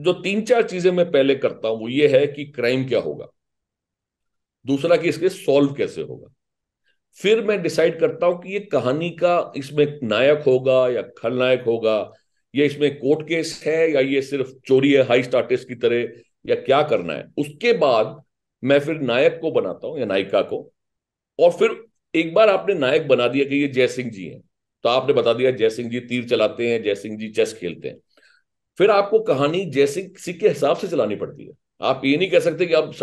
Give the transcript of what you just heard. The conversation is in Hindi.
जो तीन चार चीजें मैं पहले करता हूं वो ये है कि क्राइम क्या होगा दूसरा कि इसके सॉल्व कैसे होगा फिर मैं डिसाइड करता हूं कि ये कहानी का इसमें नायक होगा या खलनायक होगा या इसमें कोर्ट केस है या ये सिर्फ चोरी है हाई स्टार्टिस्ट की तरह या क्या करना है उसके बाद मैं फिर नायक को बनाता हूं या नायिका को और फिर एक बार आपने नायक बना दिया कि ये जय सिंह जी हैं तो आपने बता दिया जय सिंह जी तीर चलाते हैं जय सिंह जी चेस खेलते हैं फिर आपको कहानी जैसे किसी के हिसाब से चलानी पड़ती है आप ये नहीं कह सकते कि आप